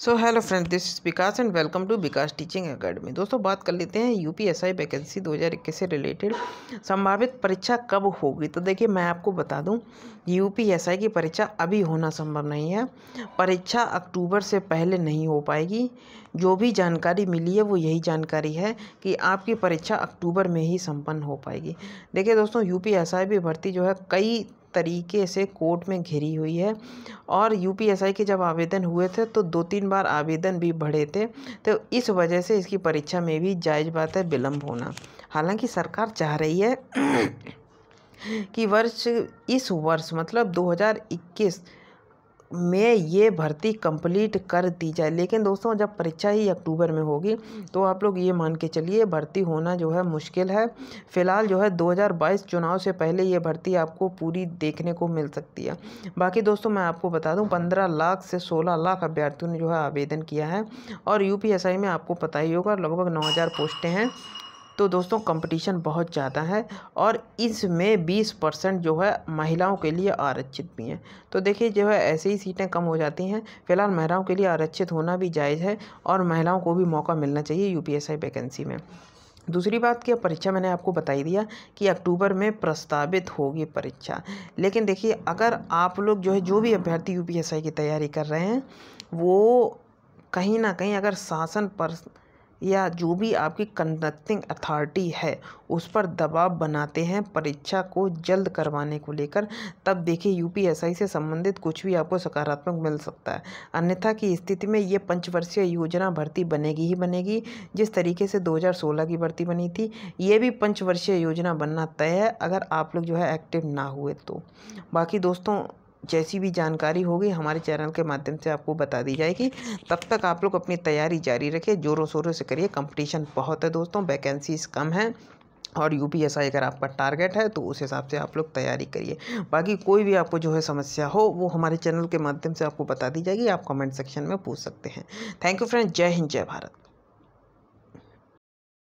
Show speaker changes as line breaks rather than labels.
so hello friends this is Vikas and welcome to Vikas teaching academy दोस्तों बात कर लेते हैं U P S I vacancy दो हज़ार इक्कीस से रिलेटेड संभावित परीक्षा कब होगी तो देखिए मैं आपको बता दूं यू पी एस आई की परीक्षा अभी होना संभव नहीं है परीक्षा अक्टूबर से पहले नहीं हो पाएगी जो भी जानकारी मिली है वो यही जानकारी है कि आपकी परीक्षा अक्टूबर में ही संपन्न हो पाएगी देखिए दोस्तों यू पी एस आई भी भर्ती जो है कई तरीके से कोर्ट में घिरी हुई है और यूपीएसआई के जब आवेदन हुए थे तो दो तीन बार आवेदन भी बढ़े थे तो इस वजह से इसकी परीक्षा में भी जायज़ बात है विलम्ब होना हालांकि सरकार चाह रही है कि वर्ष इस वर्ष मतलब 2021 में ये भर्ती कंप्लीट कर दी जाए लेकिन दोस्तों जब परीक्षा ही अक्टूबर में होगी तो आप लोग ये मान के चलिए भर्ती होना जो है मुश्किल है फ़िलहाल जो है 2022 चुनाव से पहले ये भर्ती आपको पूरी देखने को मिल सकती है बाकी दोस्तों मैं आपको बता दूं 15 लाख से 16 लाख अभ्यर्थियों ने जो है आवेदन किया है और यू में आपको पता ही होगा लगभग नौ पोस्टें हैं तो दोस्तों कंपटीशन बहुत ज़्यादा है और इसमें बीस परसेंट जो है महिलाओं के लिए आरक्षित भी हैं तो देखिए जो है ऐसे ही सीटें कम हो जाती हैं फिलहाल महिलाओं के लिए आरक्षित होना भी जायज़ है और महिलाओं को भी मौका मिलना चाहिए यू वैकेंसी में दूसरी बात की परीक्षा मैंने आपको बताई दिया कि अक्टूबर में प्रस्तावित होगी परीक्षा लेकिन देखिए अगर आप लोग जो है जो भी अभ्यर्थी यू की तैयारी कर रहे हैं वो कहीं ना कहीं अगर शासन पर या जो भी आपकी कंडक्टिंग अथॉरिटी है उस पर दबाव बनाते हैं परीक्षा को जल्द करवाने को लेकर तब देखिए यूपीएसआई से संबंधित कुछ भी आपको सकारात्मक मिल सकता है अन्यथा की स्थिति में ये पंचवर्षीय योजना भर्ती बनेगी ही बनेगी जिस तरीके से 2016 की भर्ती बनी थी ये भी पंचवर्षीय योजना बनना तय है अगर आप लोग जो है एक्टिव ना हुए तो बाकी दोस्तों जैसी भी जानकारी होगी हमारे चैनल के माध्यम से आपको बता दी जाएगी तब तक आप लोग अपनी तैयारी जारी रखिए ज़ोरों शोरों से करिए कंपटीशन बहुत है दोस्तों वैकेंसीज़ कम हैं और यू पी एस आई अगर आपका टारगेट है तो उस हिसाब से आप लोग तैयारी करिए बाकी कोई भी आपको जो है समस्या हो वो हमारे चैनल के माध्यम से आपको बता दी जाएगी आप कमेंट सेक्शन में पूछ सकते हैं थैंक यू फ्रेंड जय हिंद जय भारत